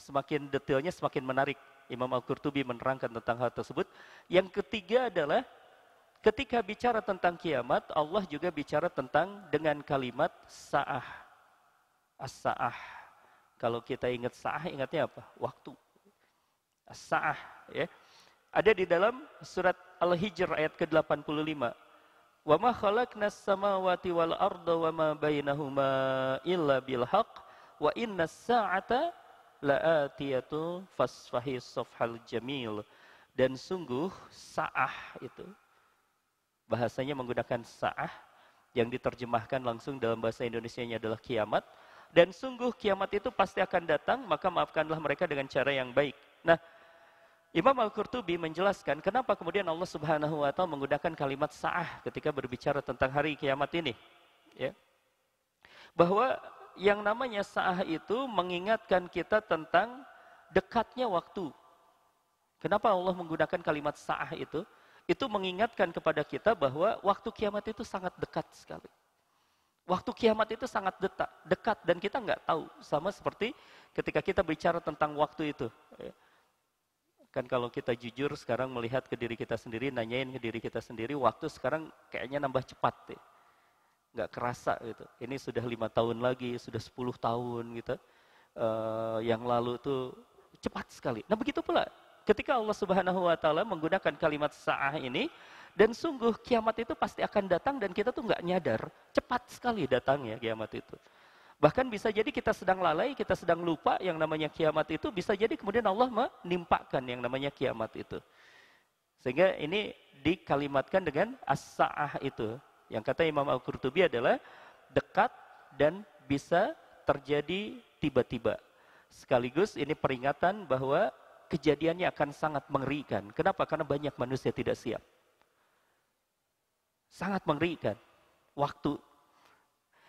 semakin detailnya semakin menarik. Imam Al-Qurtubi menerangkan tentang hal tersebut. Yang ketiga adalah ketika bicara tentang kiamat, Allah juga bicara tentang dengan kalimat sa'ah. As-sa'ah. Kalau kita ingat sa'ah, ingatnya apa? Waktu. As-sa'ah. Ya. Ada di dalam surat Al-Hijr ayat ke-85. Wa ma khalaqnas samawati wal arda wa ma bainahuma illa bil haqq wa inna sa'ata laatiyatu fasfahi sofhal jamil dan sungguh sa'ah itu bahasanya menggunakan sa'ah yang diterjemahkan langsung dalam bahasa Indonesia-nya adalah kiamat dan sungguh kiamat itu pasti akan datang maka maafkanlah mereka dengan cara yang baik. Nah, Imam Al-Qurtubi menjelaskan kenapa kemudian Allah Subhanahu wa taala menggunakan kalimat sa'ah ketika berbicara tentang hari kiamat ini. Ya. Bahwa yang namanya sah itu mengingatkan kita tentang dekatnya waktu. Kenapa Allah menggunakan kalimat sah itu? Itu mengingatkan kepada kita bahwa waktu kiamat itu sangat dekat sekali. Waktu kiamat itu sangat detak, dekat dan kita nggak tahu. Sama seperti ketika kita bicara tentang waktu itu. Ya. Kan kalau kita jujur sekarang melihat ke diri kita sendiri, nanyain ke diri kita sendiri, waktu sekarang kayaknya nambah cepat. deh. Ya nggak kerasa gitu. Ini sudah lima tahun lagi, sudah sepuluh tahun gitu. E, yang lalu itu cepat sekali. Nah begitu pula ketika Allah Subhanahu Wa Taala menggunakan kalimat saah ini dan sungguh kiamat itu pasti akan datang dan kita tuh nggak nyadar cepat sekali datangnya kiamat itu. Bahkan bisa jadi kita sedang lalai, kita sedang lupa yang namanya kiamat itu bisa jadi kemudian Allah menimpakan yang namanya kiamat itu. Sehingga ini dikalimatkan dengan as-sa'ah itu. Yang kata Imam Al-Qurtubi adalah dekat dan bisa terjadi tiba-tiba. Sekaligus ini peringatan bahwa kejadiannya akan sangat mengerikan. Kenapa? Karena banyak manusia tidak siap. Sangat mengerikan. Waktu.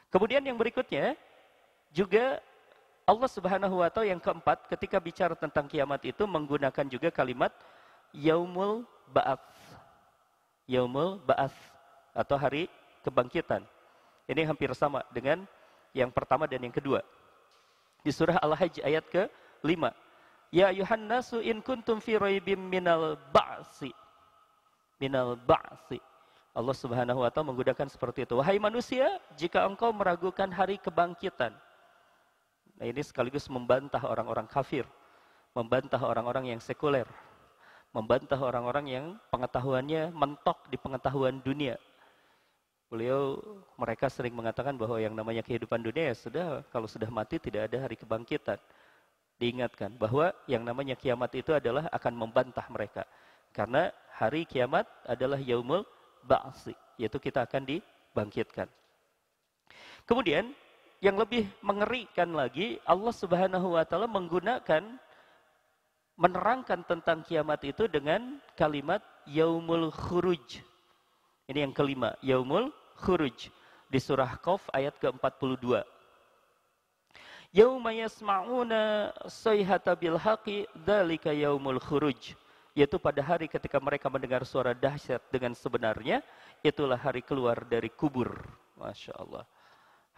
Kemudian yang berikutnya juga Allah Subhanahu wa taala yang keempat ketika bicara tentang kiamat itu menggunakan juga kalimat yaumul ba'ats. Yaumul ba'ats atau hari kebangkitan. Ini hampir sama dengan yang pertama dan yang kedua. Di surah Al-Hajj ayat ke-5. Ya yuhannasu in kuntum fi raibim minal ba'si. Minal ba'si. Allah Subhanahu wa taala menggunakan seperti itu. Wahai manusia, jika engkau meragukan hari kebangkitan. Nah, ini sekaligus membantah orang-orang kafir, membantah orang-orang yang sekuler, membantah orang-orang yang pengetahuannya mentok di pengetahuan dunia, beliau mereka sering mengatakan bahwa yang namanya kehidupan dunia ya sudah kalau sudah mati tidak ada hari kebangkitan. Diingatkan bahwa yang namanya kiamat itu adalah akan membantah mereka. Karena hari kiamat adalah yaumul ba'si, yaitu kita akan dibangkitkan. Kemudian yang lebih mengerikan lagi Allah Subhanahu wa taala menggunakan menerangkan tentang kiamat itu dengan kalimat yaumul khuruj ini yang kelima, Yaumul Khuruj di surah Qaf ayat ke-42. Yauma yasma'una sayhata bil haqi dzalika yaumul khuruj. Yaitu pada hari ketika mereka mendengar suara dahsyat dengan sebenarnya, itulah hari keluar dari kubur. Masya Allah.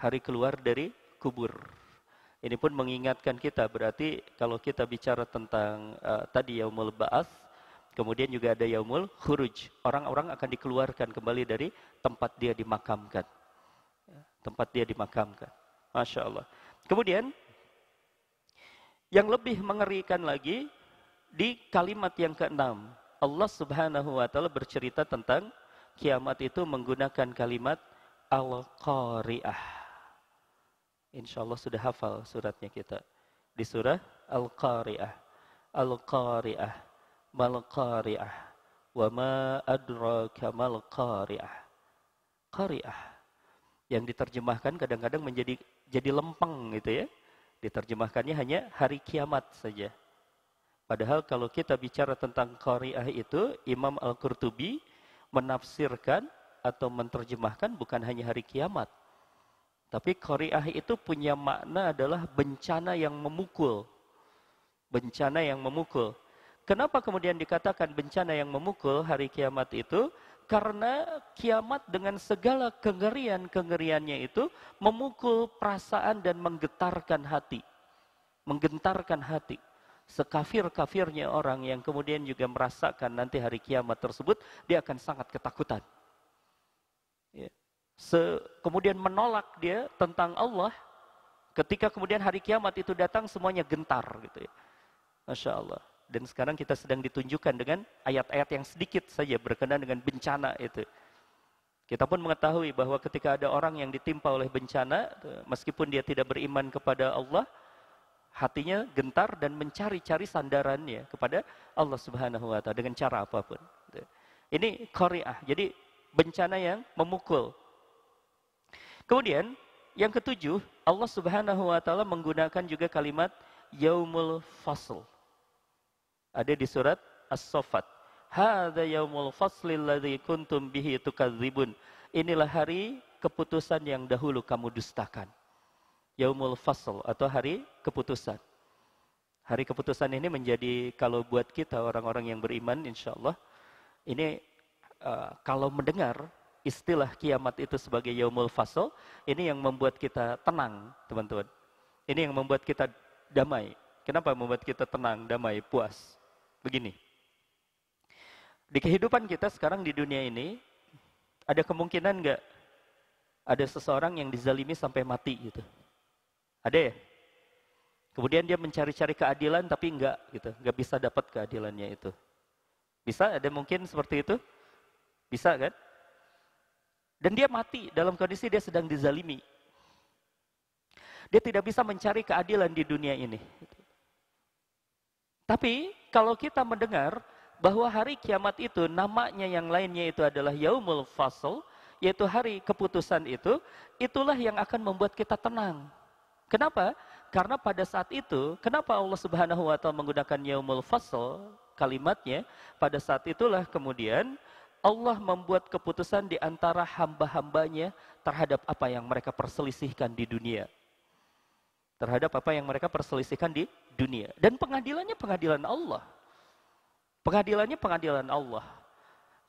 Hari keluar dari kubur. Ini pun mengingatkan kita, berarti kalau kita bicara tentang uh, tadi yaumul ba'ats, Kemudian juga ada yaumul khuruj. Orang-orang akan dikeluarkan kembali dari tempat dia dimakamkan. Ya, tempat dia dimakamkan. Masya Allah. Kemudian, yang lebih mengerikan lagi, di kalimat yang keenam, Allah subhanahu wa ta'ala bercerita tentang kiamat itu menggunakan kalimat Al-Qari'ah. Insya Allah sudah hafal suratnya kita. Di surah Al-Qari'ah. Al-Qari'ah mal qari'ah wa ma adraka mal qari'ah qari'ah yang diterjemahkan kadang-kadang menjadi jadi lempeng gitu ya diterjemahkannya hanya hari kiamat saja padahal kalau kita bicara tentang qari'ah itu Imam Al-Qurtubi menafsirkan atau menerjemahkan bukan hanya hari kiamat tapi qari'ah itu punya makna adalah bencana yang memukul. Bencana yang memukul. Kenapa kemudian dikatakan bencana yang memukul hari kiamat itu? Karena kiamat dengan segala kengerian-kengeriannya itu memukul perasaan dan menggetarkan hati. Menggentarkan hati. Sekafir-kafirnya orang yang kemudian juga merasakan nanti hari kiamat tersebut, dia akan sangat ketakutan. Ya. Se kemudian menolak dia tentang Allah, ketika kemudian hari kiamat itu datang semuanya gentar gitu ya. Masya Allah. Dan sekarang kita sedang ditunjukkan dengan ayat-ayat yang sedikit saja berkenaan dengan bencana itu. Kita pun mengetahui bahwa ketika ada orang yang ditimpa oleh bencana, meskipun dia tidak beriman kepada Allah, hatinya gentar dan mencari-cari sandarannya kepada Allah Subhanahu wa taala dengan cara apapun. Ini Korea, Jadi bencana yang memukul. Kemudian yang ketujuh, Allah Subhanahu wa taala menggunakan juga kalimat yaumul fasl. Ada di surat As-Saffat. Hadza yaumul fasli alladzi kuntum bihi tukadzibun. Inilah hari keputusan yang dahulu kamu dustakan. Yaumul fasl atau hari keputusan. Hari keputusan ini menjadi kalau buat kita orang-orang yang beriman insya Allah. Ini uh, kalau mendengar istilah kiamat itu sebagai yaumul fasl, ini yang membuat kita tenang teman-teman. Ini yang membuat kita damai. Kenapa membuat kita tenang, damai, puas? Begini. Di kehidupan kita sekarang di dunia ini, ada kemungkinan nggak ada seseorang yang dizalimi sampai mati gitu? Ada ya? Kemudian dia mencari-cari keadilan tapi nggak gitu, nggak bisa dapat keadilannya itu. Bisa ada mungkin seperti itu? Bisa kan? Dan dia mati dalam kondisi dia sedang dizalimi. Dia tidak bisa mencari keadilan di dunia ini. Tapi kalau kita mendengar bahwa hari kiamat itu namanya yang lainnya itu adalah yaumul fasl, yaitu hari keputusan itu, itulah yang akan membuat kita tenang. Kenapa? Karena pada saat itu, kenapa Allah Subhanahu wa taala menggunakan yaumul fasl kalimatnya? Pada saat itulah kemudian Allah membuat keputusan di antara hamba-hambanya terhadap apa yang mereka perselisihkan di dunia. Terhadap apa yang mereka perselisihkan di dunia. Dan pengadilannya pengadilan Allah. Pengadilannya pengadilan Allah.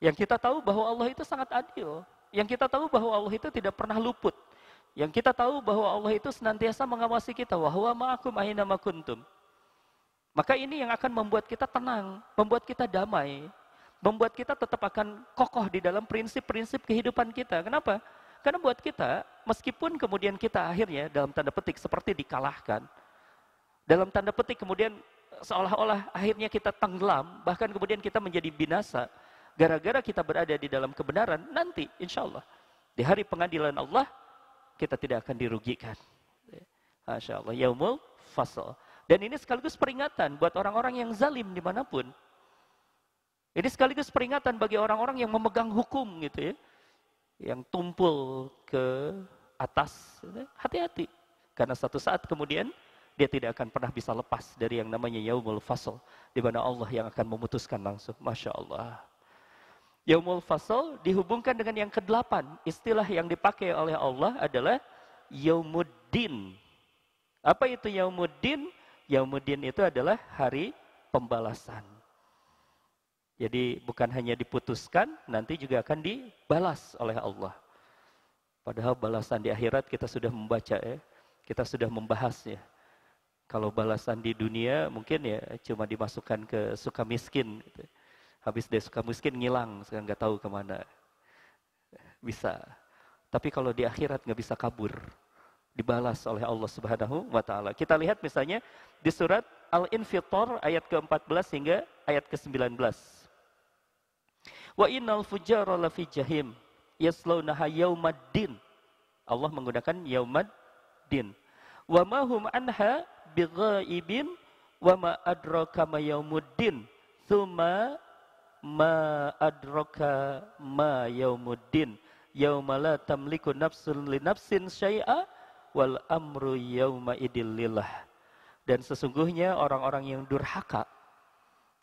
Yang kita tahu bahwa Allah itu sangat adil. Yang kita tahu bahwa Allah itu tidak pernah luput. Yang kita tahu bahwa Allah itu senantiasa mengawasi kita. Wahuwa ma'akum aina makuntum. Maka ini yang akan membuat kita tenang, membuat kita damai, membuat kita tetap akan kokoh di dalam prinsip-prinsip kehidupan kita. Kenapa? Karena buat kita, meskipun kemudian kita akhirnya dalam tanda petik seperti dikalahkan, dalam tanda petik kemudian eh, seolah-olah akhirnya kita tenggelam, bahkan kemudian kita menjadi binasa. Gara-gara kita berada di dalam kebenaran, nanti insya Allah di hari pengadilan Allah kita tidak akan dirugikan. Masya Allah, yaumul fasal. Dan ini sekaligus peringatan buat orang-orang yang zalim dimanapun. Ini sekaligus peringatan bagi orang-orang yang memegang hukum gitu ya. Yang tumpul ke atas. Gitu ya. Hati-hati. Karena satu saat kemudian dia tidak akan pernah bisa lepas dari yang namanya yaumul fasl di mana Allah yang akan memutuskan langsung Masya Allah yaumul fasl dihubungkan dengan yang kedelapan istilah yang dipakai oleh Allah adalah yaumuddin apa itu yaumuddin yaumuddin itu adalah hari pembalasan jadi bukan hanya diputuskan nanti juga akan dibalas oleh Allah padahal balasan di akhirat kita sudah membaca ya kita sudah membahasnya kalau balasan di dunia mungkin ya cuma dimasukkan ke suka miskin. Gitu. Habis dia suka miskin ngilang, sekarang nggak tahu kemana. Bisa. Tapi kalau di akhirat nggak bisa kabur. Dibalas oleh Allah Subhanahu wa taala. Kita lihat misalnya di surat Al-Infitar ayat ke-14 hingga ayat ke-19. Wa innal fujjara lafi jahim yaslaunaha din. Allah menggunakan din. Wa mahum anha bighaibin wa ma adraka ma yaumuddin thumma ma adraka ma yaumuddin yauma la tamliku nafsun li nafsin syai'a wal amru yauma idil lillah dan sesungguhnya orang-orang yang durhaka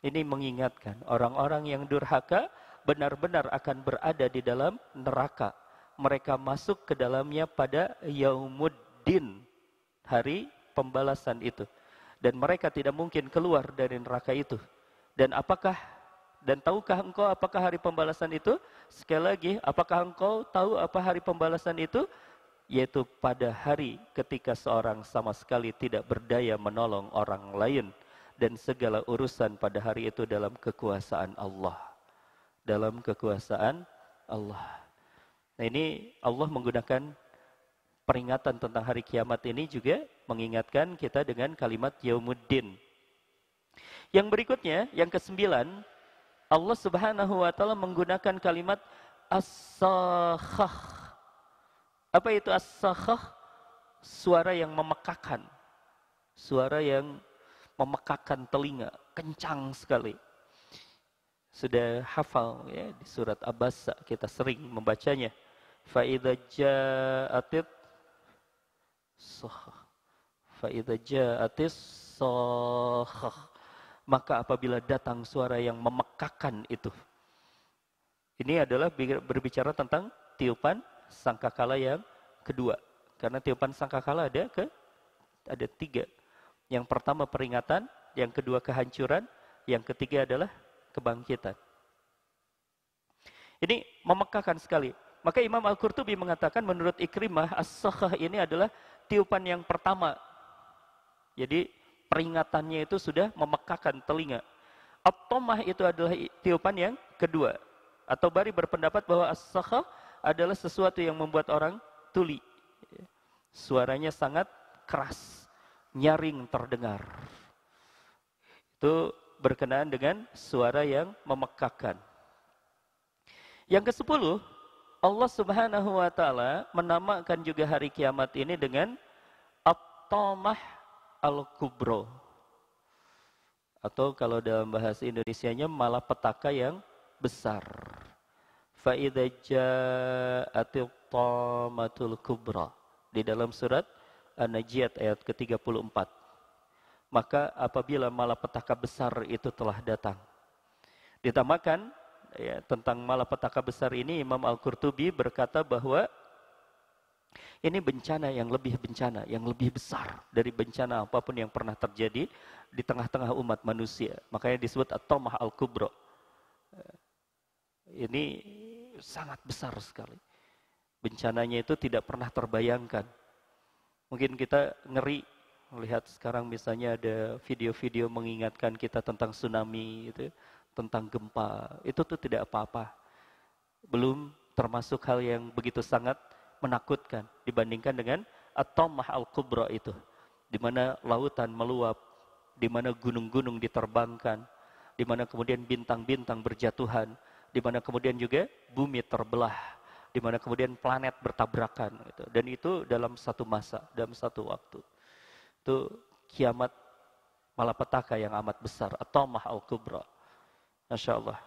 ini mengingatkan orang-orang yang durhaka benar-benar akan berada di dalam neraka mereka masuk ke dalamnya pada yaumuddin hari pembalasan itu dan mereka tidak mungkin keluar dari neraka itu. Dan apakah dan tahukah engkau apakah hari pembalasan itu? Sekali lagi, apakah engkau tahu apa hari pembalasan itu? Yaitu pada hari ketika seorang sama sekali tidak berdaya menolong orang lain dan segala urusan pada hari itu dalam kekuasaan Allah. Dalam kekuasaan Allah. Nah ini Allah menggunakan peringatan tentang hari kiamat ini juga mengingatkan kita dengan kalimat Yaumuddin. Yang berikutnya, yang kesembilan, Allah Subhanahu wa taala menggunakan kalimat as-sakhah. Apa itu as-sakhah? Suara yang memekakan. Suara yang memekakan telinga, kencang sekali. Sudah hafal ya di surat Abasa kita sering membacanya. Fa'idha ja'atit sohah. ja'atis Maka apabila datang suara yang memekakan itu. Ini adalah berbicara tentang tiupan sangkakala yang kedua. Karena tiupan sangkakala ada ke ada tiga. Yang pertama peringatan, yang kedua kehancuran, yang ketiga adalah kebangkitan. Ini memekakan sekali. Maka Imam Al-Qurtubi mengatakan menurut Ikrimah, as ini adalah tiupan yang pertama. Jadi peringatannya itu sudah memekakan telinga. at itu adalah tiupan yang kedua. Atau bari berpendapat bahwa as adalah sesuatu yang membuat orang tuli. Suaranya sangat keras, nyaring terdengar. Itu berkenaan dengan suara yang memekakan. Yang ke sepuluh, Allah Subhanahu wa taala menamakan juga hari kiamat ini dengan At-Tamah Al-Kubro. Atau kalau dalam bahasa Indonesianya malapetaka yang besar. Faidaja ja'atil tamatul kubra. Di dalam surat An-Najiyat ayat ke-34. Maka apabila malapetaka besar itu telah datang. Ditambahkan ya, tentang malapetaka besar ini Imam Al-Qurtubi berkata bahwa ini bencana yang lebih bencana, yang lebih besar dari bencana apapun yang pernah terjadi di tengah-tengah umat manusia. Makanya disebut At-Tomah Al-Kubro. Eh, ini sangat besar sekali. Bencananya itu tidak pernah terbayangkan. Mungkin kita ngeri melihat sekarang misalnya ada video-video mengingatkan kita tentang tsunami gitu. Ya tentang gempa, itu tuh tidak apa-apa. Belum termasuk hal yang begitu sangat menakutkan dibandingkan dengan atomah al-kubra itu. Di mana lautan meluap, di mana gunung-gunung diterbangkan, di mana kemudian bintang-bintang berjatuhan, di mana kemudian juga bumi terbelah, di mana kemudian planet bertabrakan gitu. Dan itu dalam satu masa, dalam satu waktu. Itu kiamat malapetaka yang amat besar, atomah al-kubra. Masya Allah.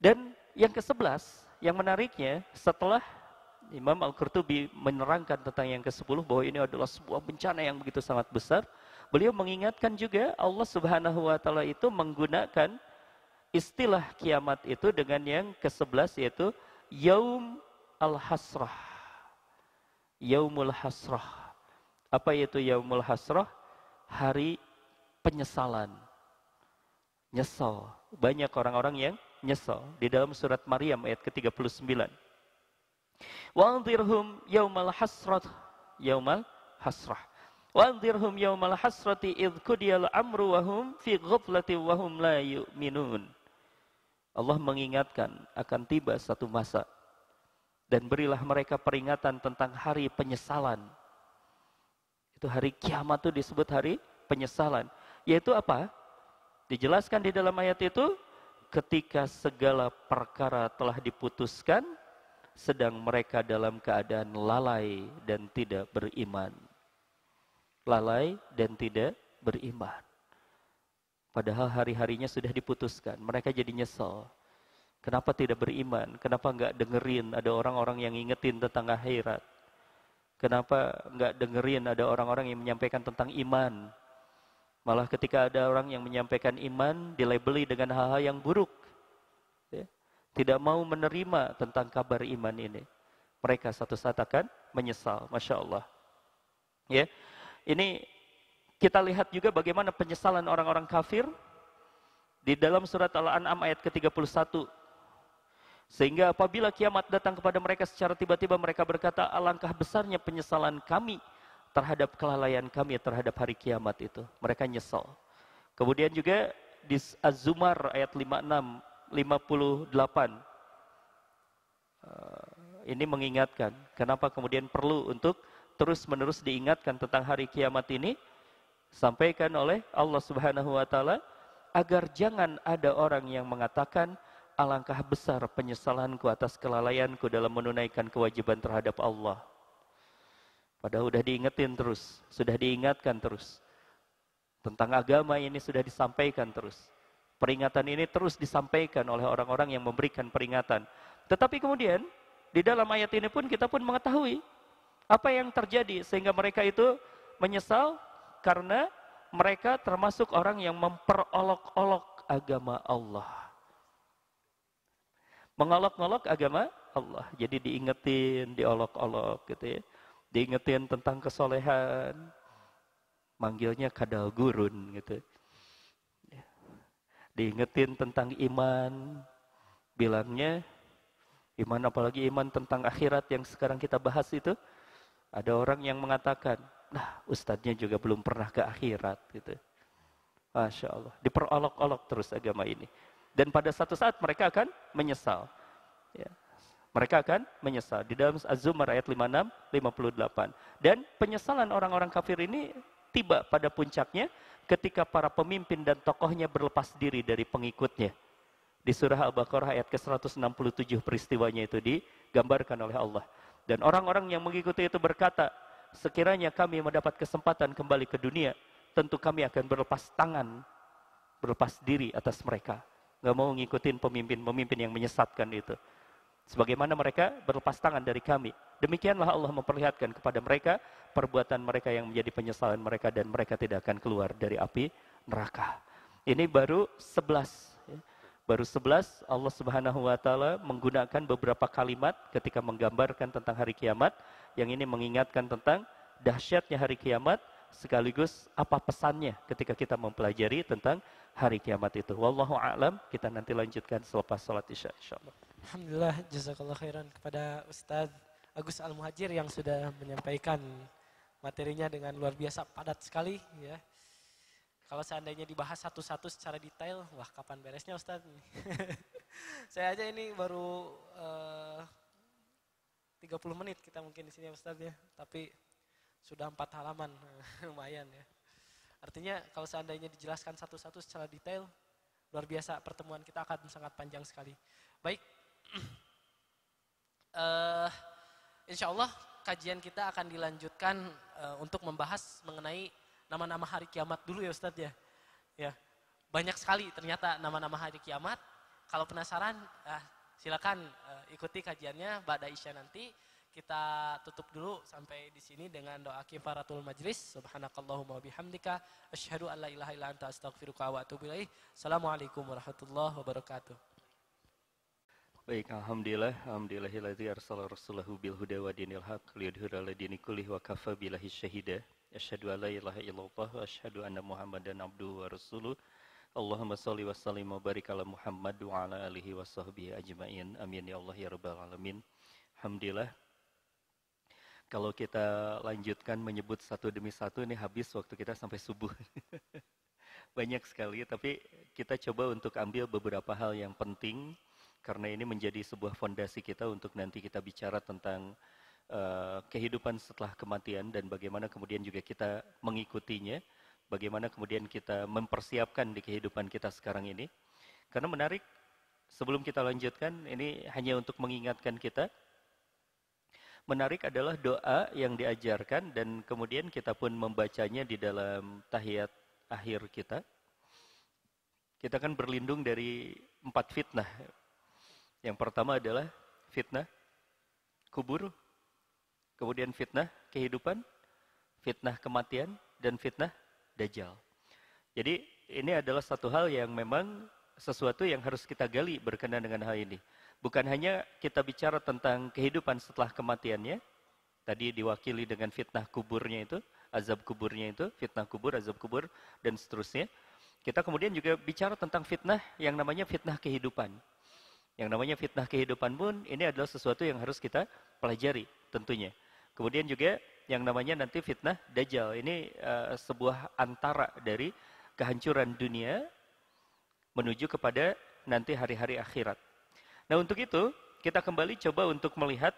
Dan yang ke-11, yang menariknya setelah Imam Al-Qurtubi menerangkan tentang yang ke-10 bahwa ini adalah sebuah bencana yang begitu sangat besar, beliau mengingatkan juga Allah Subhanahu wa taala itu menggunakan istilah kiamat itu dengan yang ke-11 yaitu yaum al-hasrah. Yaumul hasrah. Apa itu yaumul hasrah? Hari penyesalan. Nyesal banyak orang-orang yang nyesal. Di dalam surat Maryam ayat ke-39. Wa'anzirhum yaumal hasrat. Yaumal hasrah. Wa'anzirhum yaumal hasrati id kudiyal amru wahum fi wa wahum la yu'minun. Allah mengingatkan akan tiba satu masa dan berilah mereka peringatan tentang hari penyesalan. Itu hari kiamat itu disebut hari penyesalan. Yaitu apa? Dijelaskan di dalam ayat itu, ketika segala perkara telah diputuskan, sedang mereka dalam keadaan lalai dan tidak beriman. Lalai dan tidak beriman. Padahal hari-harinya sudah diputuskan, mereka jadi nyesel. Kenapa tidak beriman? Kenapa nggak dengerin ada orang-orang yang ingetin tentang akhirat? Kenapa nggak dengerin ada orang-orang yang menyampaikan tentang iman? Malah ketika ada orang yang menyampaikan iman dilabeli dengan hal-hal yang buruk. Ya. Tidak mau menerima tentang kabar iman ini. Mereka satu saat akan menyesal, masya Allah. Ya, ini kita lihat juga bagaimana penyesalan orang-orang kafir di dalam surat Al-An'am ayat ke-31. Sehingga apabila kiamat datang kepada mereka secara tiba-tiba mereka berkata, alangkah besarnya penyesalan kami terhadap kelalaian kami terhadap hari kiamat itu. Mereka nyesel. Kemudian juga di Az-Zumar ayat 56, 58. Eh, ini mengingatkan kenapa kemudian perlu untuk terus-menerus diingatkan tentang hari kiamat ini sampaikan oleh Allah Subhanahu wa taala agar jangan ada orang yang mengatakan alangkah besar penyesalanku atas kelalaianku dalam menunaikan kewajiban terhadap Allah. Padahal sudah diingetin terus, sudah diingatkan terus. Tentang agama ini sudah disampaikan terus. Peringatan ini terus disampaikan oleh orang-orang yang memberikan peringatan. Tetapi kemudian, di dalam ayat ini pun kita pun mengetahui apa yang terjadi sehingga mereka itu menyesal karena mereka termasuk orang yang memperolok-olok agama Allah. Mengolok-olok agama Allah. Jadi diingetin, diolok-olok gitu ya diingetin tentang kesolehan, manggilnya kadal gurun gitu. Ya. Diingetin tentang iman, bilangnya iman apalagi iman tentang akhirat yang sekarang kita bahas itu, ada orang yang mengatakan, nah ustadznya juga belum pernah ke akhirat gitu. Masya Allah, diperolok-olok terus agama ini. Dan pada satu saat mereka akan menyesal. Ya mereka akan menyesal. Di dalam Az-Zumar ayat 56, 58. Dan penyesalan orang-orang kafir ini tiba pada puncaknya ketika para pemimpin dan tokohnya berlepas diri dari pengikutnya. Di surah Al-Baqarah ayat ke-167 peristiwanya itu digambarkan oleh Allah. Dan orang-orang yang mengikuti itu berkata, sekiranya kami mendapat kesempatan kembali ke dunia, tentu kami akan berlepas tangan, berlepas diri atas mereka. Gak mau ngikutin pemimpin-pemimpin yang menyesatkan itu sebagaimana mereka berlepas tangan dari kami. Demikianlah Allah memperlihatkan kepada mereka perbuatan mereka yang menjadi penyesalan mereka dan mereka tidak akan keluar dari api neraka. Ini baru sebelas, ya. baru sebelas Allah Subhanahu wa taala menggunakan beberapa kalimat ketika menggambarkan tentang hari kiamat yang ini mengingatkan tentang dahsyatnya hari kiamat sekaligus apa pesannya ketika kita mempelajari tentang hari kiamat itu. Wallahu a'lam, kita nanti lanjutkan selepas sholat Isya insyaallah. Alhamdulillah jazakallah khairan kepada Ustadz Agus Al Muhajir yang sudah menyampaikan materinya dengan luar biasa padat sekali ya. Kalau seandainya dibahas satu-satu secara detail, wah kapan beresnya Ustadz? Saya aja ini baru eh, uh, 30 menit kita mungkin di sini Ustadz ya, tapi sudah empat halaman, lumayan ya. Artinya kalau seandainya dijelaskan satu-satu secara detail, luar biasa pertemuan kita akan sangat panjang sekali. Baik, uh, eh, insya Allah kajian kita akan dilanjutkan uh, untuk membahas mengenai nama-nama hari kiamat dulu ya Ustadz ya. Ya, banyak sekali ternyata nama-nama hari kiamat. Kalau penasaran, uh, silakan uh, ikuti kajiannya pada Isya nanti. Kita tutup dulu sampai di sini dengan doa kifaratul majlis. Subhanakallahumma wabihamdika. Asyhadu an la ilaha illa anta astagfiruka wa atubu ilaih. Assalamualaikum warahmatullahi wabarakatuh. Baik, Alhamdulillah, Alhamdulillahiladzi arsala rasulahu bil huda wa dinil haq liyudhira ladini kulli wa kafa billahi syahida asyhadu an la ilaha illallah wa asyhadu anna muhammadan abduhu wa rasuluh Allahumma shalli wa sallim wa barik ala Muhammad wa ala alihi wa sahbihi ajmain. Amin ya Allah ya rabbal alamin. Alhamdulillah. Kalau kita lanjutkan menyebut satu demi satu ini habis waktu kita sampai subuh. Banyak sekali tapi kita coba untuk ambil beberapa hal yang penting karena ini menjadi sebuah fondasi kita untuk nanti kita bicara tentang uh, kehidupan setelah kematian dan bagaimana kemudian juga kita mengikutinya, bagaimana kemudian kita mempersiapkan di kehidupan kita sekarang ini. Karena menarik, sebelum kita lanjutkan, ini hanya untuk mengingatkan kita, menarik adalah doa yang diajarkan dan kemudian kita pun membacanya di dalam tahiyat akhir kita. Kita kan berlindung dari empat fitnah yang pertama adalah fitnah kubur, kemudian fitnah kehidupan, fitnah kematian, dan fitnah dajjal. Jadi ini adalah satu hal yang memang sesuatu yang harus kita gali berkenaan dengan hal ini. Bukan hanya kita bicara tentang kehidupan setelah kematiannya, tadi diwakili dengan fitnah kuburnya itu, azab kuburnya itu, fitnah kubur, azab kubur, dan seterusnya. Kita kemudian juga bicara tentang fitnah yang namanya fitnah kehidupan. Yang namanya fitnah kehidupan pun ini adalah sesuatu yang harus kita pelajari tentunya. Kemudian juga yang namanya nanti fitnah dajjal. Ini uh, sebuah antara dari kehancuran dunia menuju kepada nanti hari-hari akhirat. Nah, untuk itu kita kembali coba untuk melihat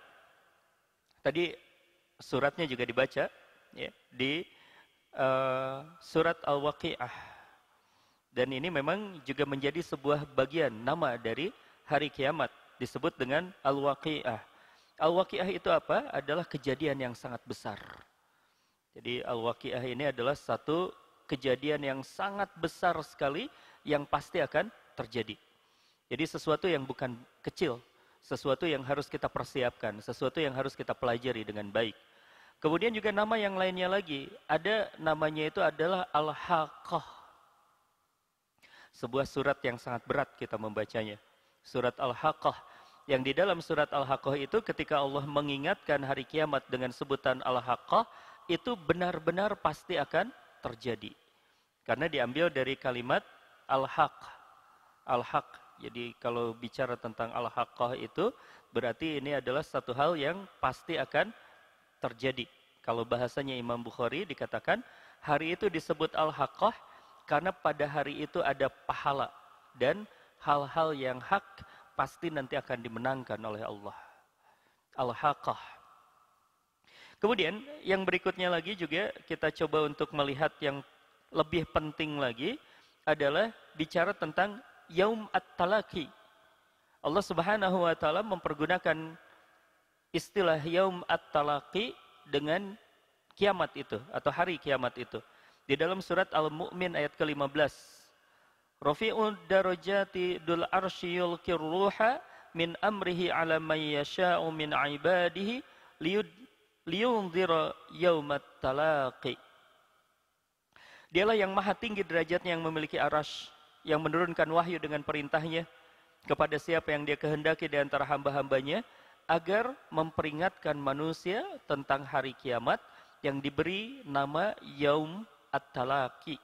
tadi suratnya juga dibaca ya di uh, surat Al-Waqiah. Dan ini memang juga menjadi sebuah bagian nama dari hari kiamat disebut dengan al-waqi'ah. Al-waqi'ah itu apa? Adalah kejadian yang sangat besar. Jadi al-waqi'ah ini adalah satu kejadian yang sangat besar sekali yang pasti akan terjadi. Jadi sesuatu yang bukan kecil, sesuatu yang harus kita persiapkan, sesuatu yang harus kita pelajari dengan baik. Kemudian juga nama yang lainnya lagi, ada namanya itu adalah Al-Haqqah. Sebuah surat yang sangat berat kita membacanya surat Al-Haqqah yang di dalam surat Al-Haqqah itu ketika Allah mengingatkan hari kiamat dengan sebutan Al-Haqqah itu benar-benar pasti akan terjadi. Karena diambil dari kalimat Al-Haq. Al-Haq. Jadi kalau bicara tentang Al-Haqqah itu berarti ini adalah satu hal yang pasti akan terjadi. Kalau bahasanya Imam Bukhari dikatakan hari itu disebut Al-Haqqah karena pada hari itu ada pahala dan hal-hal yang hak pasti nanti akan dimenangkan oleh Allah. Al-Haqqah. Kemudian yang berikutnya lagi juga kita coba untuk melihat yang lebih penting lagi adalah bicara tentang yaum at-talaki. Allah Subhanahu wa taala mempergunakan istilah yaum at-talaki dengan kiamat itu atau hari kiamat itu. Di dalam surat Al-Mu'min ayat ke-15 Rafi'ud darajati dul arsy yulqir ruha min amrihi ala may yasha'u min ibadihi liyud liyunzira yaumat talaqi. Dialah yang maha tinggi derajatnya yang memiliki arasy yang menurunkan wahyu dengan perintahnya kepada siapa yang dia kehendaki di antara hamba-hambanya, agar memperingatkan manusia tentang hari kiamat yang diberi nama Yaum At-Talaki.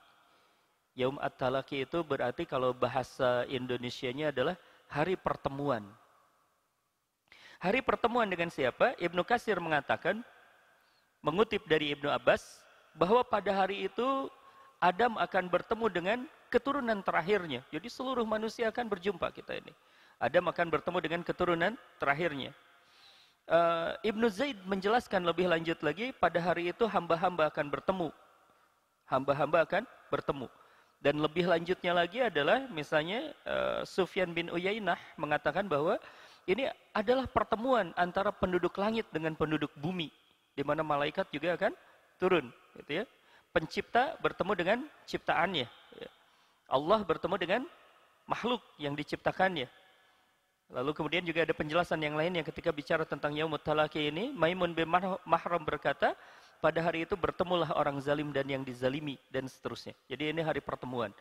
Yaum At-Talaki itu berarti kalau bahasa Indonesianya adalah hari pertemuan. Hari pertemuan dengan siapa? Ibnu Kasir mengatakan, mengutip dari Ibnu Abbas, bahwa pada hari itu Adam akan bertemu dengan keturunan terakhirnya. Jadi seluruh manusia akan berjumpa kita ini. Adam akan bertemu dengan keturunan terakhirnya. Uh, Ibnu Zaid menjelaskan lebih lanjut lagi, pada hari itu hamba-hamba akan bertemu. Hamba-hamba akan bertemu. Dan lebih lanjutnya lagi adalah misalnya uh, Sufyan bin Uyainah mengatakan bahwa ini adalah pertemuan antara penduduk langit dengan penduduk bumi di mana malaikat juga akan turun gitu ya. Pencipta bertemu dengan ciptaannya. Ya. Allah bertemu dengan makhluk yang diciptakannya. Lalu kemudian juga ada penjelasan yang lain yang ketika bicara tentang Yaumut Talaki ini, Maimun bin Mahram berkata, pada hari itu bertemulah orang zalim dan yang dizalimi dan seterusnya. Jadi ini hari pertemuan.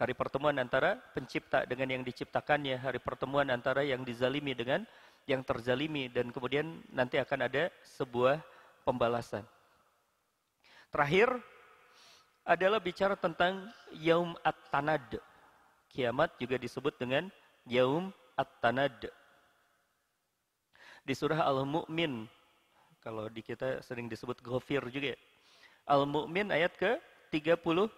Hari pertemuan antara pencipta dengan yang diciptakannya, hari pertemuan antara yang dizalimi dengan yang terzalimi dan kemudian nanti akan ada sebuah pembalasan. Terakhir adalah bicara tentang yaum at-tanad. Kiamat juga disebut dengan yaum at-tanad. Di surah Al-Mu'min kalau di kita sering disebut ghafir juga ya. Al-Mu'min ayat ke 32.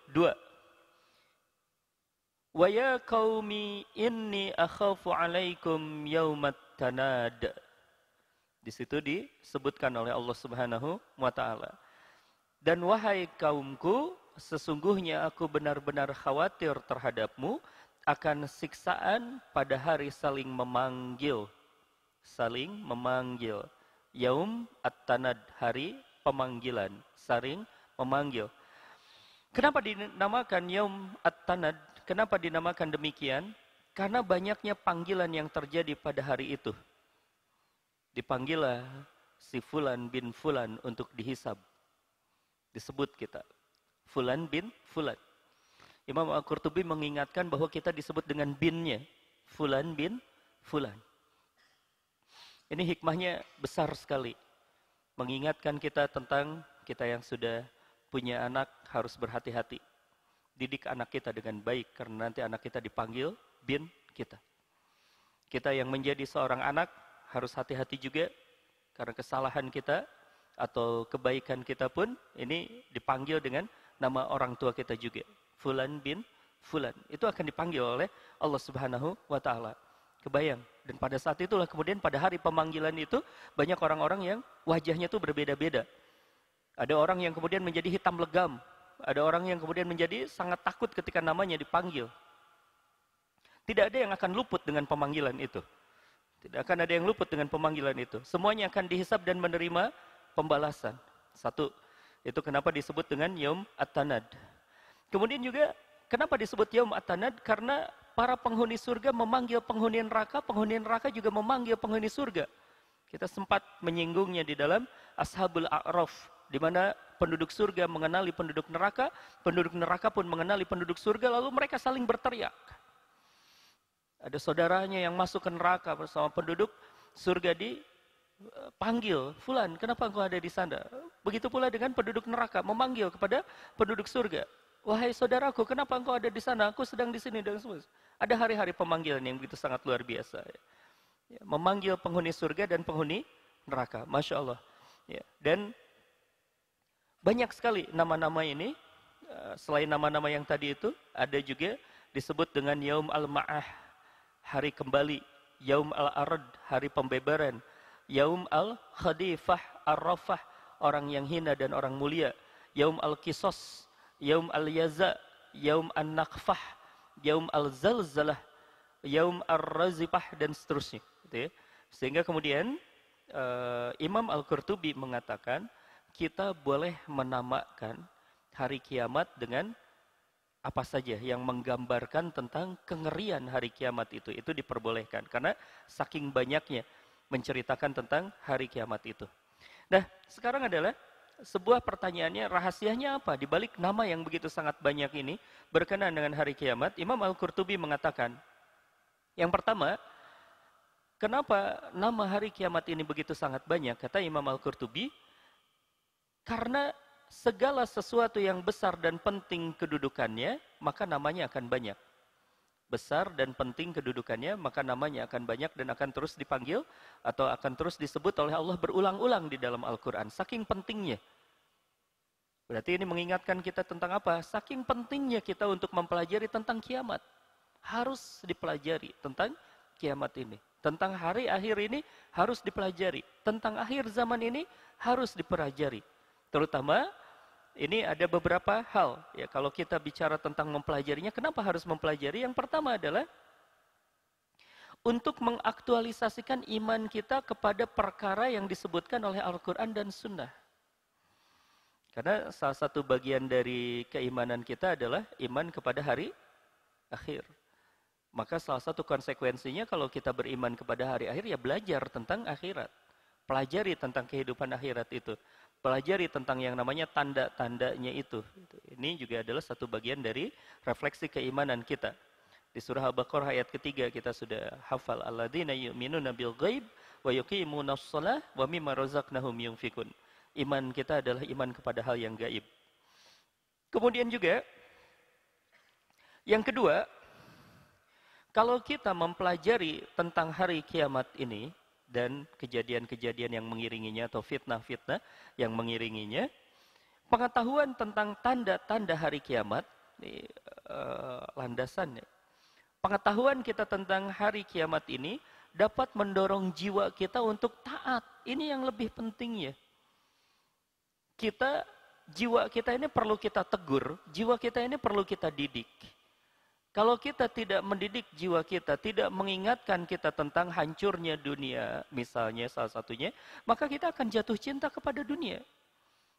Wa ya qaumi inni akhafu alaikum yaumat tanad. Di situ disebutkan oleh Allah Subhanahu wa taala. Dan wahai kaumku, sesungguhnya aku benar-benar khawatir terhadapmu akan siksaan pada hari saling memanggil. Saling memanggil. Yaum At-Tanad, hari pemanggilan, saring memanggil. Kenapa dinamakan Yaum At-Tanad? Kenapa dinamakan demikian? Karena banyaknya panggilan yang terjadi pada hari itu. Dipanggillah si Fulan bin Fulan untuk dihisab. Disebut kita. Fulan bin Fulan. Imam Al-Qurtubi mengingatkan bahwa kita disebut dengan binnya. Fulan bin Fulan. Ini hikmahnya besar sekali. Mengingatkan kita tentang kita yang sudah punya anak harus berhati-hati. Didik anak kita dengan baik karena nanti anak kita dipanggil bin kita. Kita yang menjadi seorang anak harus hati-hati juga karena kesalahan kita atau kebaikan kita pun ini dipanggil dengan nama orang tua kita juga. Fulan bin Fulan. Itu akan dipanggil oleh Allah Subhanahu wa taala. Kebayang. Dan pada saat itulah kemudian pada hari pemanggilan itu banyak orang-orang yang wajahnya itu berbeda-beda. Ada orang yang kemudian menjadi hitam legam. Ada orang yang kemudian menjadi sangat takut ketika namanya dipanggil. Tidak ada yang akan luput dengan pemanggilan itu. Tidak akan ada yang luput dengan pemanggilan itu. Semuanya akan dihisap dan menerima pembalasan. Satu, itu kenapa disebut dengan Yom At-Tanad. Kemudian juga, kenapa disebut Yom At-Tanad? Karena para penghuni surga memanggil penghuni neraka, penghuni neraka juga memanggil penghuni surga. Kita sempat menyinggungnya di dalam Ashabul A'raf, di mana penduduk surga mengenali penduduk neraka, penduduk neraka pun mengenali penduduk surga, lalu mereka saling berteriak. Ada saudaranya yang masuk ke neraka bersama penduduk surga di eh, panggil, Fulan, kenapa engkau ada di sana? Begitu pula dengan penduduk neraka, memanggil kepada penduduk surga. Wahai saudaraku, kenapa engkau ada di sana? Aku sedang di sini dan semua. Ada hari-hari pemanggilan yang begitu sangat luar biasa. Ya. ya, memanggil penghuni surga dan penghuni neraka. Masya Allah. Ya, dan banyak sekali nama-nama ini. Eh, selain nama-nama yang tadi itu, ada juga disebut dengan Yaum Al-Ma'ah, hari kembali. Yaum Al-Arad, hari pembebaran. Yaum Al-Khadifah, Ar-Rafah, orang yang hina dan orang mulia. Yaum Al-Kisos, Yaum Al-Yaza, Yaum An-Naqfah, yaum al-zalzalah, yaum ar razipah dan seterusnya, gitu ya. Sehingga kemudian uh, Imam Al-Qurtubi mengatakan kita boleh menamakan hari kiamat dengan apa saja yang menggambarkan tentang kengerian hari kiamat itu itu diperbolehkan karena saking banyaknya menceritakan tentang hari kiamat itu. Nah, sekarang adalah sebuah pertanyaannya rahasianya apa di balik nama yang begitu sangat banyak ini berkenaan dengan hari kiamat Imam Al-Qurtubi mengatakan yang pertama kenapa nama hari kiamat ini begitu sangat banyak kata Imam Al-Qurtubi karena segala sesuatu yang besar dan penting kedudukannya maka namanya akan banyak besar dan penting kedudukannya, maka namanya akan banyak dan akan terus dipanggil atau akan terus disebut oleh Allah berulang-ulang di dalam Al-Quran. Saking pentingnya. Berarti ini mengingatkan kita tentang apa? Saking pentingnya kita untuk mempelajari tentang kiamat. Harus dipelajari tentang kiamat ini. Tentang hari akhir ini harus dipelajari. Tentang akhir zaman ini harus dipelajari. Terutama ini ada beberapa hal. Ya, kalau kita bicara tentang mempelajarinya, kenapa harus mempelajari? Yang pertama adalah untuk mengaktualisasikan iman kita kepada perkara yang disebutkan oleh Al-Quran dan Sunnah. Karena salah satu bagian dari keimanan kita adalah iman kepada hari akhir. Maka salah satu konsekuensinya kalau kita beriman kepada hari akhir ya belajar tentang akhirat. Pelajari tentang kehidupan akhirat itu pelajari tentang yang namanya tanda-tandanya itu. Gitu. Ini juga adalah satu bagian dari refleksi keimanan kita. Di surah Al-Baqarah ayat ketiga kita sudah hafal alladzina yu'minuna bil ghaib wa yuqimuna shalah wa mimma razaqnahum yunfikun. Iman kita adalah iman kepada hal yang gaib. Kemudian juga yang kedua, kalau kita mempelajari tentang hari kiamat ini, dan kejadian-kejadian yang mengiringinya atau fitnah-fitnah yang mengiringinya. Pengetahuan tentang tanda-tanda hari kiamat, ini eh, landasannya. Pengetahuan kita tentang hari kiamat ini dapat mendorong jiwa kita untuk taat. Ini yang lebih penting ya. Kita, jiwa kita ini perlu kita tegur, jiwa kita ini perlu kita didik. Kalau kita tidak mendidik jiwa kita, tidak mengingatkan kita tentang hancurnya dunia, misalnya salah satunya, maka kita akan jatuh cinta kepada dunia.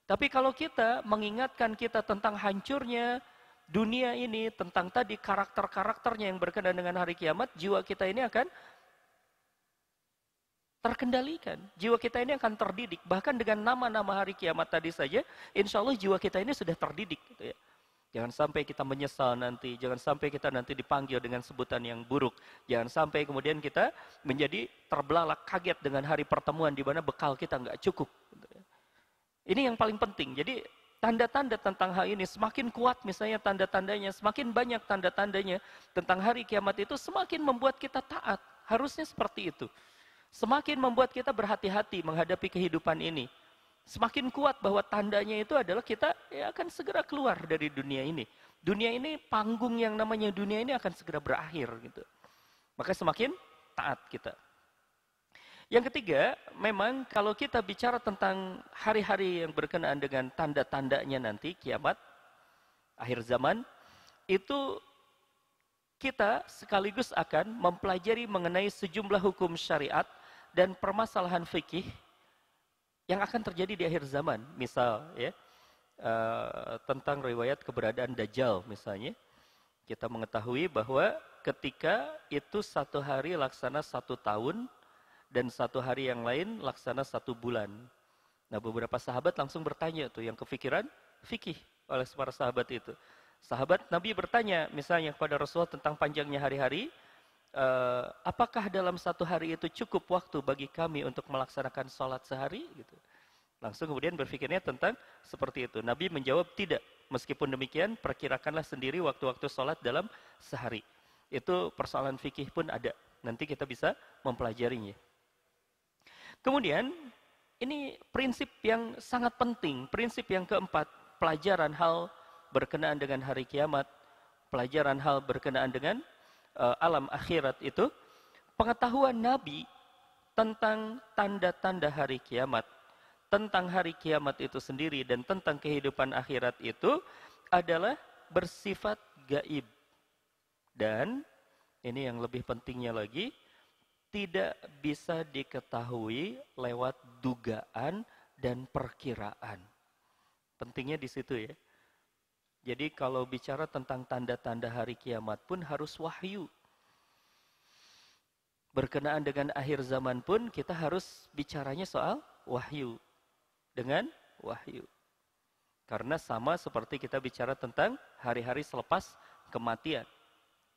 Tapi kalau kita mengingatkan kita tentang hancurnya dunia ini, tentang tadi karakter-karakternya yang berkenaan dengan hari kiamat, jiwa kita ini akan terkendalikan. Jiwa kita ini akan terdidik. Bahkan dengan nama-nama hari kiamat tadi saja, insya Allah jiwa kita ini sudah terdidik. Gitu ya. Jangan sampai kita menyesal nanti, jangan sampai kita nanti dipanggil dengan sebutan yang buruk. Jangan sampai kemudian kita menjadi terbelalak kaget dengan hari pertemuan di mana bekal kita nggak cukup. Ini yang paling penting. Jadi tanda-tanda tentang hal ini semakin kuat misalnya tanda-tandanya, semakin banyak tanda-tandanya tentang hari kiamat itu semakin membuat kita taat. Harusnya seperti itu. Semakin membuat kita berhati-hati menghadapi kehidupan ini semakin kuat bahwa tandanya itu adalah kita ya akan segera keluar dari dunia ini. Dunia ini panggung yang namanya dunia ini akan segera berakhir gitu. Maka semakin taat kita. Yang ketiga, memang kalau kita bicara tentang hari-hari yang berkenaan dengan tanda-tandanya nanti kiamat akhir zaman itu kita sekaligus akan mempelajari mengenai sejumlah hukum syariat dan permasalahan fikih yang akan terjadi di akhir zaman, misal ya uh, tentang riwayat keberadaan Dajjal misalnya, kita mengetahui bahwa ketika itu satu hari laksana satu tahun dan satu hari yang lain laksana satu bulan. Nah beberapa sahabat langsung bertanya tuh yang kepikiran fikih oleh para sahabat itu. Sahabat Nabi bertanya misalnya kepada Rasulullah tentang panjangnya hari-hari, uh, apakah dalam satu hari itu cukup waktu bagi kami untuk melaksanakan sholat sehari? Gitu. Langsung kemudian berpikirnya tentang seperti itu. Nabi menjawab tidak. Meskipun demikian, perkirakanlah sendiri waktu-waktu sholat dalam sehari. Itu persoalan fikih pun ada. Nanti kita bisa mempelajarinya. Kemudian, ini prinsip yang sangat penting. Prinsip yang keempat, pelajaran hal berkenaan dengan hari kiamat. Pelajaran hal berkenaan dengan uh, alam akhirat itu, pengetahuan Nabi tentang tanda-tanda hari kiamat, tentang hari kiamat itu sendiri dan tentang kehidupan akhirat itu adalah bersifat gaib. Dan ini yang lebih pentingnya lagi, tidak bisa diketahui lewat dugaan dan perkiraan. Pentingnya di situ ya. Jadi kalau bicara tentang tanda-tanda hari kiamat pun harus wahyu. Berkenaan dengan akhir zaman pun kita harus bicaranya soal wahyu. Dengan wahyu. Karena sama seperti kita bicara tentang hari-hari selepas kematian.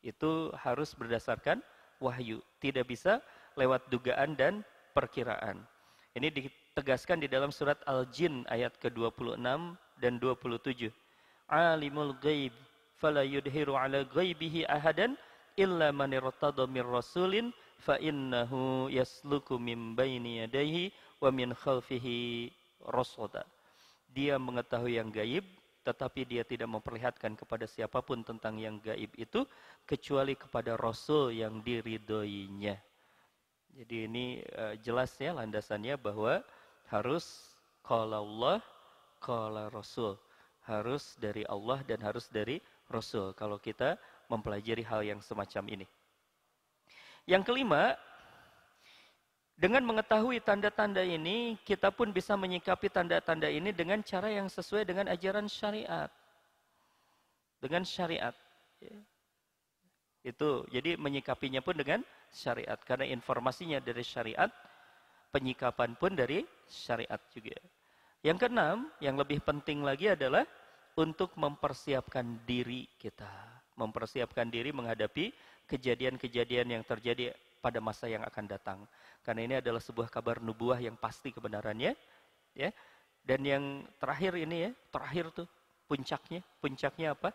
Itu harus berdasarkan wahyu. Tidak bisa lewat dugaan dan perkiraan. Ini ditegaskan di dalam surat Al-Jin ayat ke-26 dan 27 alimul ghaib fala yudhiru ala ghaibihi ahadan illa man irtada min rasulin fa innahu yasluku min baini yadayhi wa min khalfihi rasada dia mengetahui yang gaib tetapi dia tidak memperlihatkan kepada siapapun tentang yang gaib itu kecuali kepada rasul yang diridhoinya Jadi ini uh, jelasnya landasannya bahwa harus qala Allah, qala Rasul harus dari Allah dan harus dari Rasul. Kalau kita mempelajari hal yang semacam ini. Yang kelima, dengan mengetahui tanda-tanda ini, kita pun bisa menyikapi tanda-tanda ini dengan cara yang sesuai dengan ajaran syariat. Dengan syariat. Ya. Itu, jadi menyikapinya pun dengan syariat. Karena informasinya dari syariat, penyikapan pun dari syariat juga. Yang keenam, yang lebih penting lagi adalah untuk mempersiapkan diri kita. Mempersiapkan diri menghadapi kejadian-kejadian yang terjadi pada masa yang akan datang. Karena ini adalah sebuah kabar nubuah yang pasti kebenarannya. ya. Dan yang terakhir ini ya, terakhir tuh puncaknya. Puncaknya apa?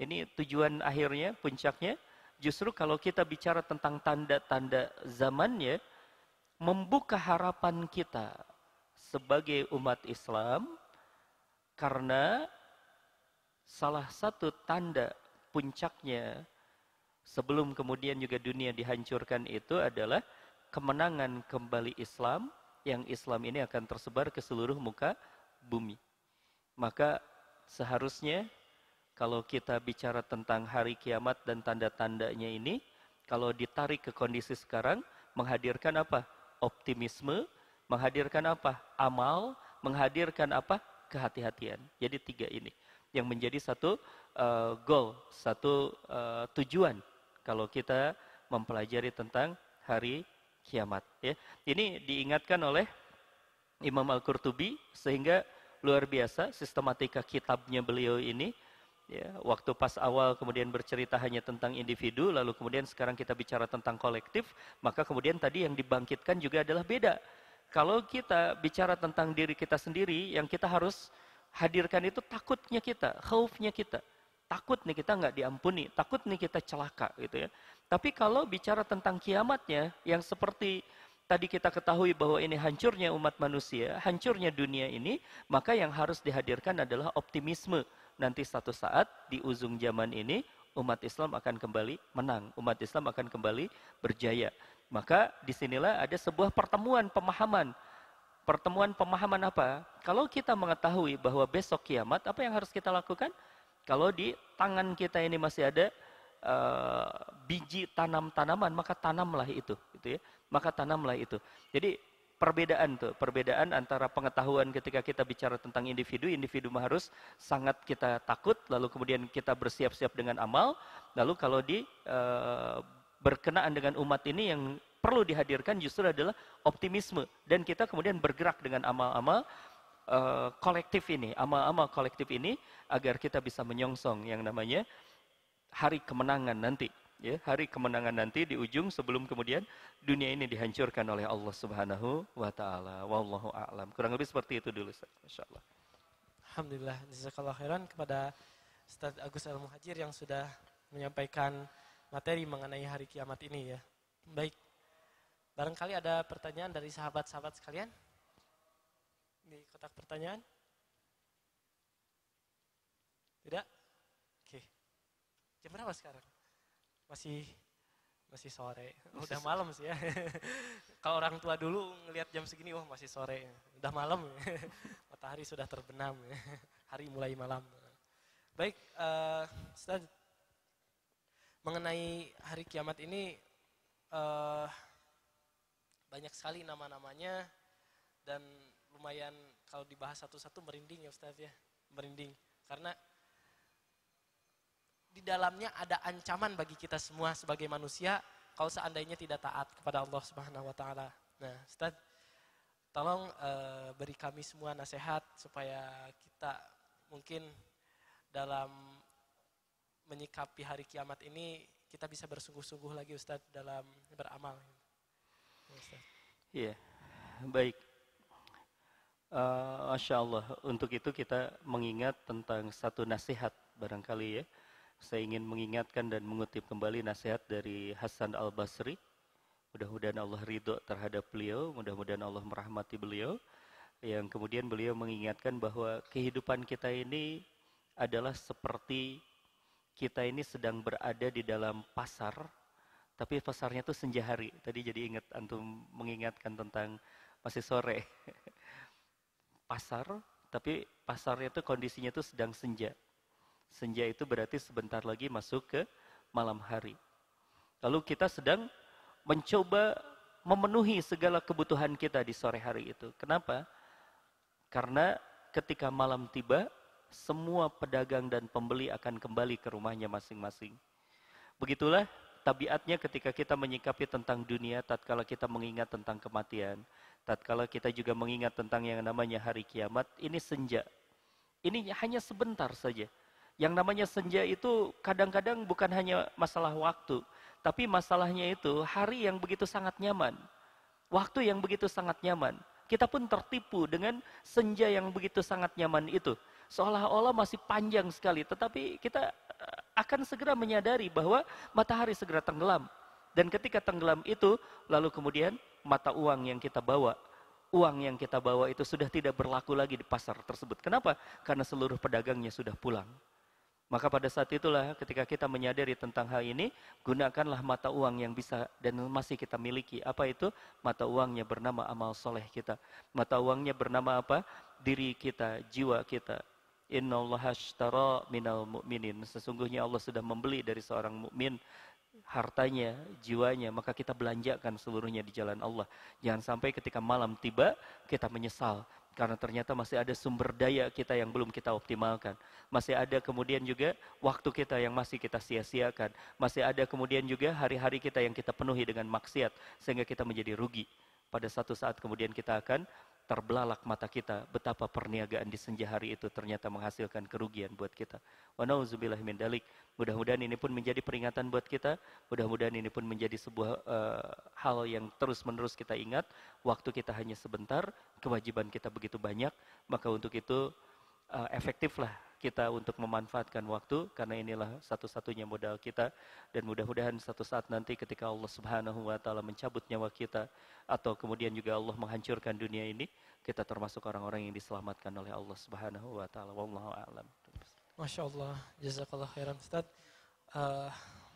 Ini tujuan akhirnya, puncaknya. Justru kalau kita bicara tentang tanda-tanda zamannya, membuka harapan kita sebagai umat Islam karena salah satu tanda puncaknya sebelum kemudian juga dunia dihancurkan itu adalah kemenangan kembali Islam yang Islam ini akan tersebar ke seluruh muka bumi. Maka seharusnya kalau kita bicara tentang hari kiamat dan tanda-tandanya ini, kalau ditarik ke kondisi sekarang, menghadirkan apa? Optimisme, Menghadirkan apa? Amal, menghadirkan apa? Kehati-hatian. Jadi tiga ini yang menjadi satu uh, goal, satu uh, tujuan kalau kita mempelajari tentang hari kiamat. Ya. Ini diingatkan oleh Imam Al-Qurtubi sehingga luar biasa sistematika kitabnya beliau ini. Ya, waktu pas awal kemudian bercerita hanya tentang individu, lalu kemudian sekarang kita bicara tentang kolektif, maka kemudian tadi yang dibangkitkan juga adalah beda. Kalau kita bicara tentang diri kita sendiri, yang kita harus hadirkan itu takutnya kita, khaufnya kita. Takut nih kita nggak diampuni, takut nih kita celaka gitu ya. Tapi kalau bicara tentang kiamatnya, yang seperti tadi kita ketahui bahwa ini hancurnya umat manusia, hancurnya dunia ini, maka yang harus dihadirkan adalah optimisme. Nanti satu saat di ujung zaman ini, umat Islam akan kembali menang, umat Islam akan kembali berjaya. Maka disinilah ada sebuah pertemuan pemahaman. Pertemuan pemahaman apa? Kalau kita mengetahui bahwa besok kiamat, apa yang harus kita lakukan? Kalau di tangan kita ini masih ada uh, biji tanam-tanaman, maka tanamlah itu, gitu ya. Maka tanamlah itu. Jadi perbedaan tuh, perbedaan antara pengetahuan ketika kita bicara tentang individu, individu harus sangat kita takut, lalu kemudian kita bersiap-siap dengan amal, lalu kalau di uh, berkenaan dengan umat ini yang perlu dihadirkan justru adalah optimisme dan kita kemudian bergerak dengan amal-amal uh, kolektif ini, amal-amal kolektif ini agar kita bisa menyongsong yang namanya hari kemenangan nanti, ya, hari kemenangan nanti di ujung sebelum kemudian dunia ini dihancurkan oleh Allah Subhanahu wa taala. Wallahu a'lam. Kurang lebih seperti itu dulu, Ustaz. Masyaallah. Alhamdulillah, jazakallahu khairan kepada Ustaz Agus Al Muhajir yang sudah menyampaikan materi mengenai hari kiamat ini ya. Baik, barangkali ada pertanyaan dari sahabat-sahabat sekalian di kotak pertanyaan. Tidak? Oke. Jam berapa sekarang? Masih masih sore. Udah malam sih ya. Kalau orang tua dulu ngelihat jam segini, wah masih sore. Udah malam. Matahari sudah terbenam. Hari mulai malam. Baik, uh, mengenai hari kiamat ini uh, banyak sekali nama-namanya dan lumayan kalau dibahas satu-satu merinding ya Ustaz ya, merinding karena di dalamnya ada ancaman bagi kita semua sebagai manusia kalau seandainya tidak taat kepada Allah Subhanahu wa taala. Nah, Ustaz tolong uh, beri kami semua nasihat supaya kita mungkin dalam menyikapi hari kiamat ini kita bisa bersungguh-sungguh lagi Ustadz dalam beramal. Ya, iya, baik. Uh, Masya Allah, untuk itu kita mengingat tentang satu nasihat barangkali ya. Saya ingin mengingatkan dan mengutip kembali nasihat dari Hasan Al-Basri. Mudah-mudahan Allah ridho terhadap beliau, mudah-mudahan Allah merahmati beliau. Yang kemudian beliau mengingatkan bahwa kehidupan kita ini adalah seperti kita ini sedang berada di dalam pasar, tapi pasarnya itu senja hari. Tadi jadi ingat antum mengingatkan tentang masih sore. pasar, tapi pasarnya itu kondisinya itu sedang senja. Senja itu berarti sebentar lagi masuk ke malam hari. Lalu kita sedang mencoba memenuhi segala kebutuhan kita di sore hari itu. Kenapa? Karena ketika malam tiba, semua pedagang dan pembeli akan kembali ke rumahnya masing-masing. Begitulah tabiatnya ketika kita menyikapi tentang dunia tatkala kita mengingat tentang kematian, tatkala kita juga mengingat tentang yang namanya hari kiamat, ini senja. Ini hanya sebentar saja. Yang namanya senja itu kadang-kadang bukan hanya masalah waktu, tapi masalahnya itu hari yang begitu sangat nyaman. Waktu yang begitu sangat nyaman. Kita pun tertipu dengan senja yang begitu sangat nyaman itu seolah-olah masih panjang sekali. Tetapi kita eh, akan segera menyadari bahwa matahari segera tenggelam. Dan ketika tenggelam itu, lalu kemudian mata uang yang kita bawa, uang yang kita bawa itu sudah tidak berlaku lagi di pasar tersebut. Kenapa? Karena seluruh pedagangnya sudah pulang. Maka pada saat itulah ketika kita menyadari tentang hal ini, gunakanlah mata uang yang bisa dan masih kita miliki. Apa itu? Mata uangnya bernama amal soleh kita. Mata uangnya bernama apa? Diri kita, jiwa kita, Innallaha ashtara minal mu'minin. Sesungguhnya Allah sudah membeli dari seorang mukmin hartanya, jiwanya, maka kita belanjakan seluruhnya di jalan Allah. Jangan sampai ketika malam tiba kita menyesal karena ternyata masih ada sumber daya kita yang belum kita optimalkan. Masih ada kemudian juga waktu kita yang masih kita sia-siakan. Masih ada kemudian juga hari-hari kita yang kita penuhi dengan maksiat sehingga kita menjadi rugi. Pada satu saat kemudian kita akan terbelalak mata kita betapa perniagaan di senja hari itu ternyata menghasilkan kerugian buat kita. Wa nauzubillah min Mudah-mudahan ini pun menjadi peringatan buat kita, mudah-mudahan ini pun menjadi sebuah uh, hal yang terus-menerus kita ingat. Waktu kita hanya sebentar, kewajiban kita begitu banyak, maka untuk itu uh, efektiflah kita untuk memanfaatkan waktu karena inilah satu-satunya modal kita dan mudah-mudahan satu saat nanti ketika Allah Subhanahu wa taala mencabut nyawa kita atau kemudian juga Allah menghancurkan dunia ini kita termasuk orang-orang yang diselamatkan oleh Allah Subhanahu wa taala wallahu alam. Masya Allah, jazakallah khairan Ustaz. Uh,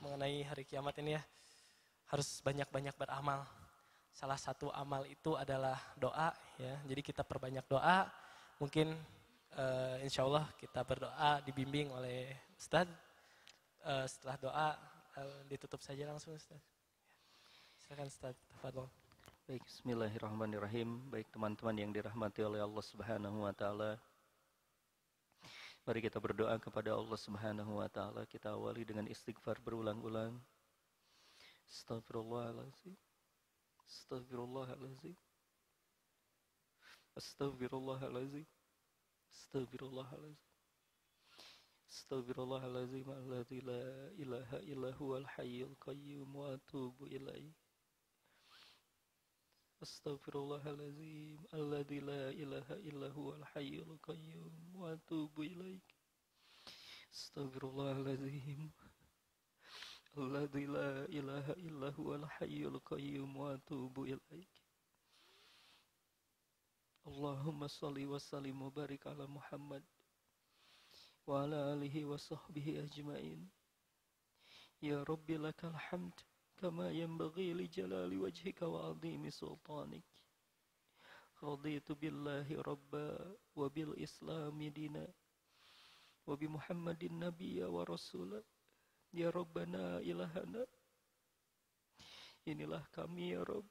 mengenai hari kiamat ini ya, harus banyak-banyak beramal. Salah satu amal itu adalah doa ya. Jadi kita perbanyak doa, mungkin uh, eh, insya Allah kita berdoa dibimbing oleh Ustaz. Uh, eh, setelah doa uh, ditutup saja langsung Ustaz. Silakan Ustaz, tafadhol. Baik, bismillahirrahmanirrahim. Baik teman-teman yang dirahmati oleh Allah Subhanahu wa taala. Mari kita berdoa kepada Allah Subhanahu wa taala. Kita awali dengan istighfar berulang-ulang. Astagfirullahalazim. Astagfirullahalazim. Astagfirullahalazim. استغفر الله العظيم استغفر الله العظيم الذي لا اله الا هو الحي القيوم واتوب اليه استغفر الله العظيم الذي لا اله الا هو الحي القيوم واتوب اليك استغفر الله العظيم الذي لا اله الا هو الحي القيوم واتوب اليك Allahumma salli wa sallim wa ala Muhammad wa ala alihi wa sahbihi ajma'in. Ya Rabbi lakal hamd kama yanbaghi li jalali wajhika wa azimi sultanik. Raditu billahi rabba wa bil islami dina wa bi Muhammadin nabiyya wa rasulah. Ya Rabbana ilahana. Inilah kami ya Rabb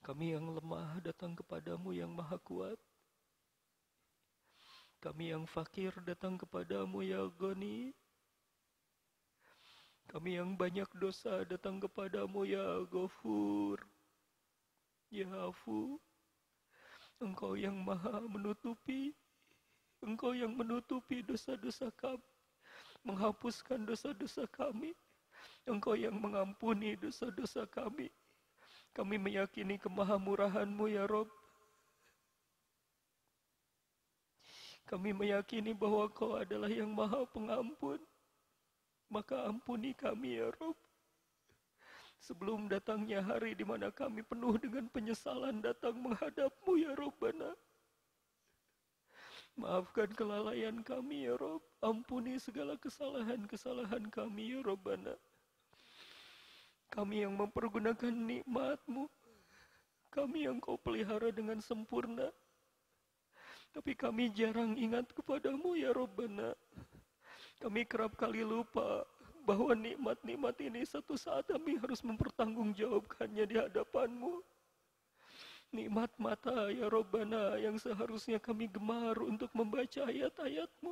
kami yang lemah datang kepadamu yang maha kuat. Kami yang fakir datang kepadamu ya Goni. Kami yang banyak dosa datang kepadamu ya Gofur. Ya Afu. Engkau yang maha menutupi. Engkau yang menutupi dosa-dosa kami. Menghapuskan dosa-dosa kami. Engkau yang mengampuni dosa-dosa kami. Kami meyakini kemahamurahan-Mu ya Rob. Kami meyakini bahwa Kau adalah yang maha pengampun. Maka ampuni kami ya Rob. Sebelum datangnya hari di mana kami penuh dengan penyesalan datang menghadapMu ya Robbana. Maafkan kelalaian kami ya Rob. Ampuni segala kesalahan-kesalahan kami ya Robbana. Kami yang mempergunakan nikmatmu, Kami yang Kau pelihara dengan sempurna. Tapi kami jarang ingat kepadamu ya Rabbana. Kami kerap kali lupa bahwa nikmat-nikmat ini satu saat kami harus mempertanggungjawabkannya di hadapanmu. Nikmat mata ya Rabbana yang seharusnya kami gemar untuk membaca ayat-ayatmu.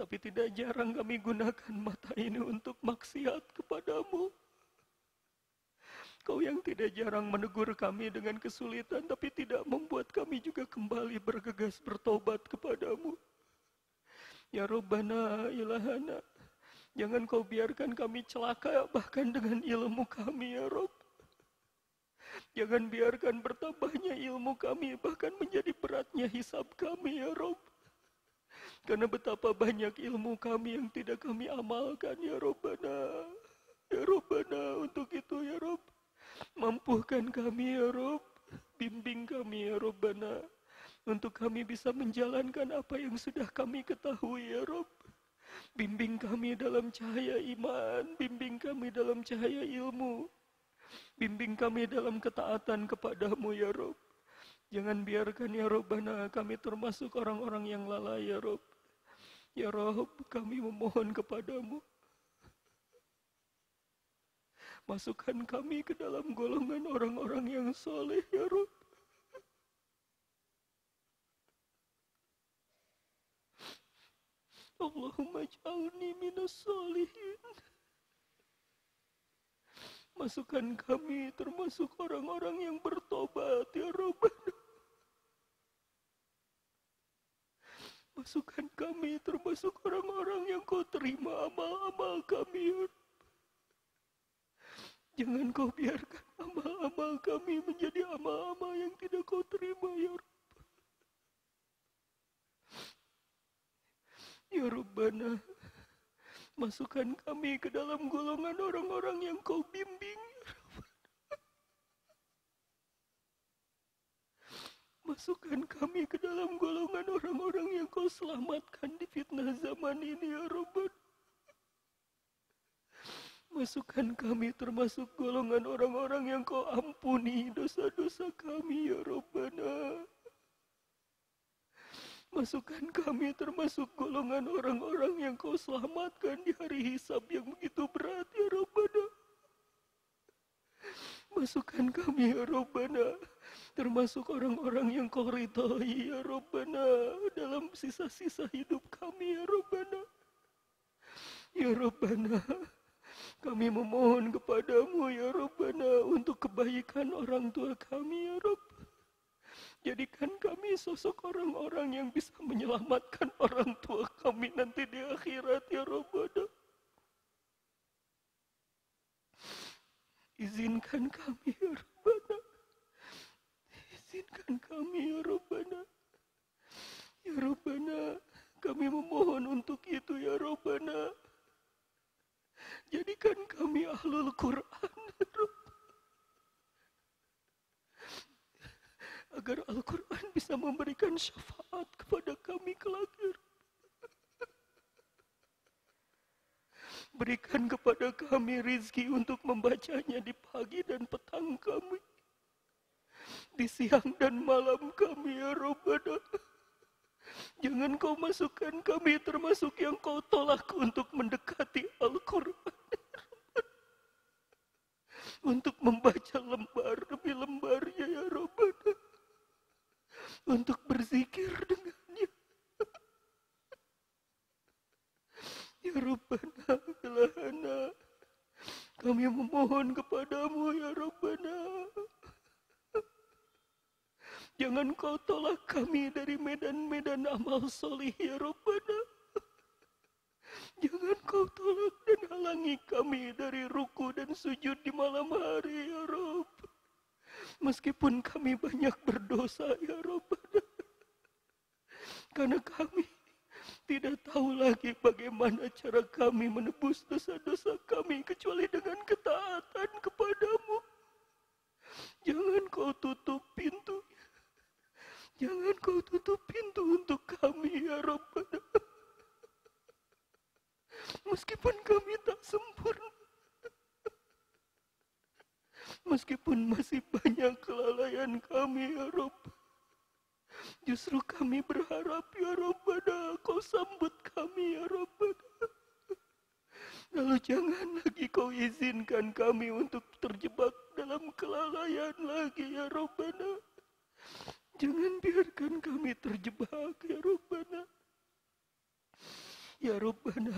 Tapi tidak jarang kami gunakan mata ini untuk maksiat kepadamu. Kau yang tidak jarang menegur kami dengan kesulitan, tapi tidak membuat kami juga kembali bergegas bertobat kepadamu. Ya Rabbana ilahana, jangan kau biarkan kami celaka bahkan dengan ilmu kami ya Rabb. Jangan biarkan bertambahnya ilmu kami bahkan menjadi beratnya hisab kami ya Rabb. Karena betapa banyak ilmu kami yang tidak kami amalkan ya Rabbana. Ya Rabbana untuk itu ya Rabb. Mampuhkan kami ya Rabb. Bimbing kami ya Rabbana. Untuk kami bisa menjalankan apa yang sudah kami ketahui ya Rabb. Bimbing kami dalam cahaya iman. Bimbing kami dalam cahaya ilmu. Bimbing kami dalam ketaatan kepadamu ya Rabb. Jangan biarkan ya Rabbana kami termasuk orang-orang yang lalai ya Rabb. Ya Rob, kami memohon kepadamu. Masukkan kami ke dalam golongan orang-orang yang soleh, ya Rob. Allahumma ja'alni minas solihin. Masukkan kami termasuk orang-orang yang bertobat, ya Rabbana. Masukkan kami termasuk orang-orang yang kau terima amal-amal kami ya Jangan kau biarkan amal-amal kami menjadi amal-amal yang tidak kau terima ya Rabbi. Ya Rabbana, masukkan kami ke dalam golongan orang-orang yang kau bimbing Masukkan kami ke dalam golongan orang-orang yang kau selamatkan di fitnah zaman ini ya Robert. Masukkan kami termasuk golongan orang-orang yang kau ampuni dosa-dosa kami ya Robana. Masukkan kami termasuk golongan orang-orang yang kau selamatkan di hari hisab yang begitu berat ya Robana. Masukkan kami ya Rabbana termasuk orang-orang yang kau ridhai ya Rabbana dalam sisa-sisa hidup kami ya Rabbana ya Rabbana kami memohon kepadamu ya Rabbana untuk kebaikan orang tua kami ya Rabbana Jadikan kami sosok orang-orang yang bisa menyelamatkan orang tua kami nanti di akhirat ya Rabbana. Izinkan kami ya Rabbana Kuatkan kami ya Rabbana. Ya Rabbana, kami memohon untuk itu ya Rabbana. Jadikan kami ahlul Quran. Ya Agar Al-Quran bisa memberikan syafaat kepada kami kelak ya Berikan kepada kami rizki untuk membacanya di pagi dan petang kami di siang dan malam kami ya Rabbana. Jangan kau masukkan kami termasuk yang kau tolak untuk mendekati Al-Quran. Ya untuk membaca lembar demi lembarnya ya Rabbana. Untuk berzikir dengannya. Ya Rabbana, Ilahana. Kami memohon kepadamu ya Rabbana. Jangan kau tolak kami dari medan-medan amal soleh ya Rabbana. Jangan kau tolak dan halangi kami dari ruku dan sujud di malam hari ya Rabb. Meskipun kami banyak berdosa ya Rabbana. Karena kami tidak tahu lagi bagaimana cara kami menebus dosa-dosa kami kecuali dengan ketaatan kepadamu. Jangan kau tutup pintunya. Jangan kau tutup pintu untuk kami ya Rabbana. Meskipun kami tak sempurna. Meskipun masih banyak kelalaian kami ya Rabbana. Justru kami berharap ya Rabbana kau sambut kami ya Rabbana. Lalu jangan lagi kau izinkan kami untuk terjebak dalam kelalaian lagi ya Rabbana. Jangan biarkan kami terjebak ya Rabbana. Ya Rabbana,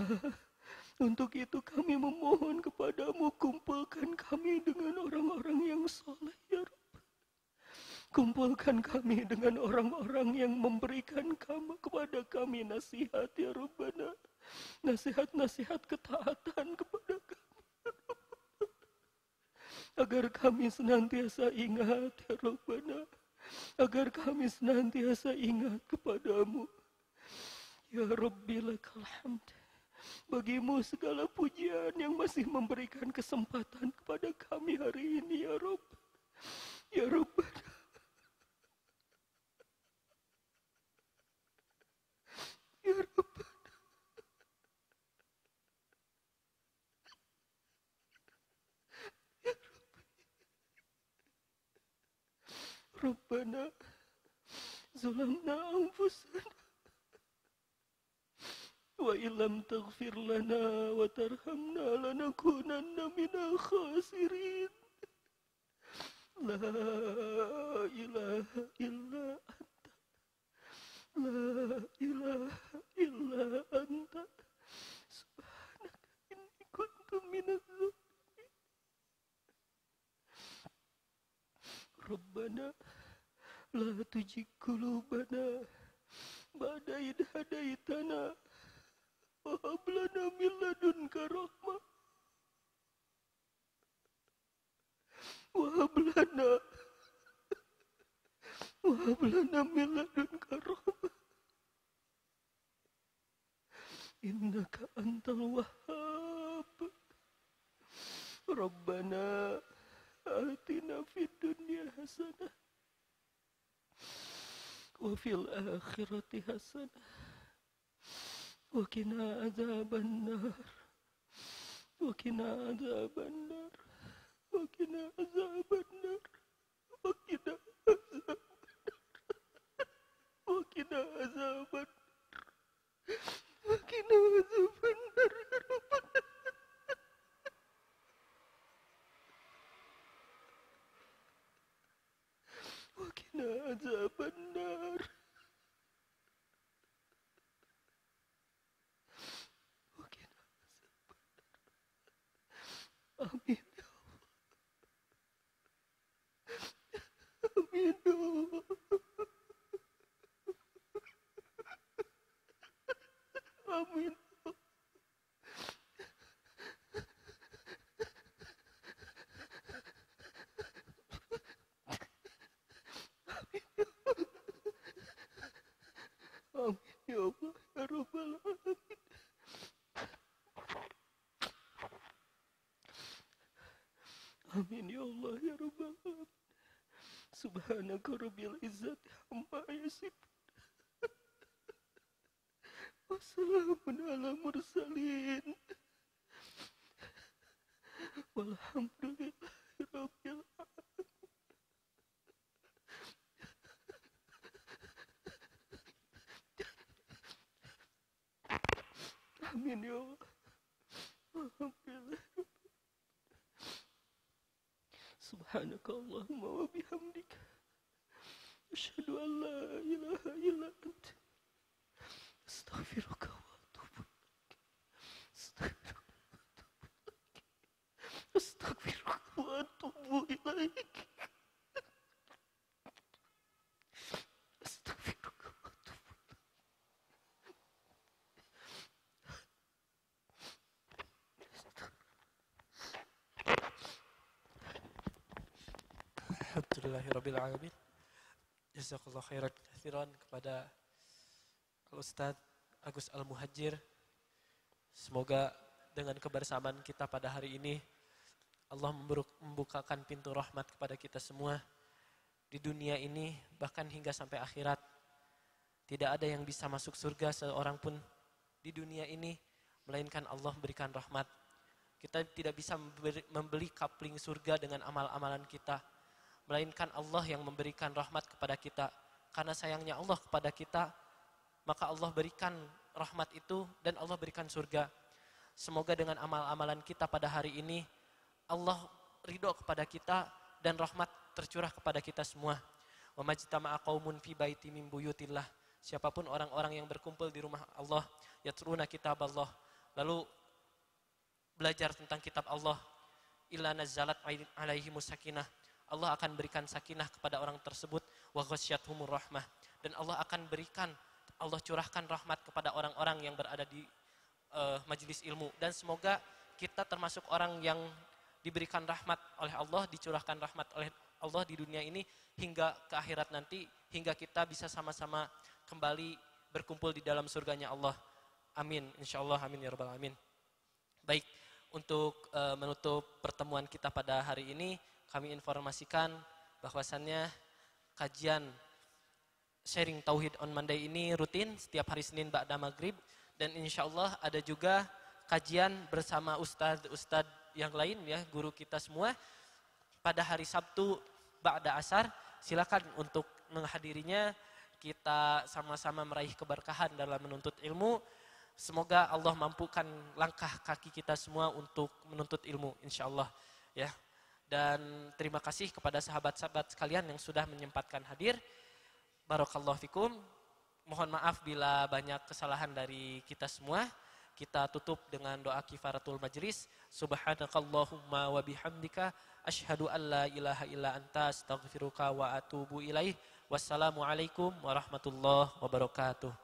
untuk itu kami memohon kepadamu kumpulkan kami dengan orang-orang yang soleh ya Rabbana. Kumpulkan kami dengan orang-orang yang memberikan kamu kepada kami nasihat ya Rabbana. Nasihat-nasihat ketaatan kepada kami. Ya Rabbana. Agar kami senantiasa ingat ya Rabbana agar kami senantiasa ingat kepadamu. Ya Rabbi lakal Bagimu segala pujian yang masih memberikan kesempatan kepada kami hari ini ya Rabb. Ya Rabbana. Ya Rabbana. Rupana Zulam na'am fuslana Wa ilam taghfir lana Wa tarhamna lana kunanna mina khasirin La ilaha illa anta La ilaha illa anta Subhanak inni kuntu mina Rabbana la tujikulubana badaid hadaitana wa hablana min ladunka rahma wa hablana wa hablana min ladunka rahma innaka antal wahab rabbana atina fid dunya hasanah وفي الآخرة حسنة وقنا عذاب النار وقنا عذاب النار وقنا عذاب النار وقنا عذاب النار وقنا عذاب النار وقنا عذاب النار يا ربنا Naza benar. Mungkin Amin. Ya Amin. Ya Amin. Ya Allah, ya Rabbal Alamin. Amin ya Allah ya Rabbal Alamin. Subhanaka Rabbil Izzati Amma Yasifun. Wassalamun ala mursalin. Walhamdulillah. tolongin ya Allah Alhamdulillah Subhanakallahumma wa Alhamdulillahirrabbilalamin. Jazakallah khairan kathiran kepada Al-Ustaz Agus Al-Muhajir. Semoga dengan kebersamaan kita pada hari ini, Allah membukakan pintu rahmat kepada kita semua. Di dunia ini, bahkan hingga sampai akhirat, tidak ada yang bisa masuk surga seorang pun di dunia ini, melainkan Allah berikan rahmat. Kita tidak bisa membeli kapling surga dengan amal-amalan kita melainkan Allah yang memberikan rahmat kepada kita. Karena sayangnya Allah kepada kita, maka Allah berikan rahmat itu dan Allah berikan surga. Semoga dengan amal-amalan kita pada hari ini, Allah ridho kepada kita dan rahmat tercurah kepada kita semua. Wa majtama'a qaumun fi baiti min buyutillah. Siapapun orang-orang yang berkumpul di rumah Allah, yatruna kitab Allah. Lalu belajar tentang kitab Allah. Illa nazzalat alaihi musakinah Allah akan berikan sakinah kepada orang tersebut wa ghasyatuhumur rahmah dan Allah akan berikan Allah curahkan rahmat kepada orang-orang yang berada di uh, eh, majelis ilmu dan semoga kita termasuk orang yang diberikan rahmat oleh Allah, dicurahkan rahmat oleh Allah di dunia ini hingga ke akhirat nanti hingga kita bisa sama-sama kembali berkumpul di dalam surganya Allah. Amin. Insyaallah amin ya rabbal alamin. Baik, untuk uh, menutup pertemuan kita pada hari ini kami informasikan bahwasannya kajian sharing Tauhid on Monday ini rutin setiap hari Senin Ba'da Maghrib dan insya Allah ada juga kajian bersama ustadz-ustadz yang lain ya, guru kita semua pada hari Sabtu Ba'da Asar silakan untuk menghadirinya kita sama-sama meraih keberkahan dalam menuntut ilmu Semoga Allah mampukan langkah kaki kita semua untuk menuntut ilmu, insya Allah. Ya, dan terima kasih kepada sahabat-sahabat sekalian yang sudah menyempatkan hadir. Barakallahu fikum. Mohon maaf bila banyak kesalahan dari kita semua. Kita tutup dengan doa kifaratul majlis. Subhanakallahumma wa bihamdika asyhadu an la ilaha illa anta astaghfiruka wa atubu ilaih. Wassalamualaikum warahmatullahi wabarakatuh.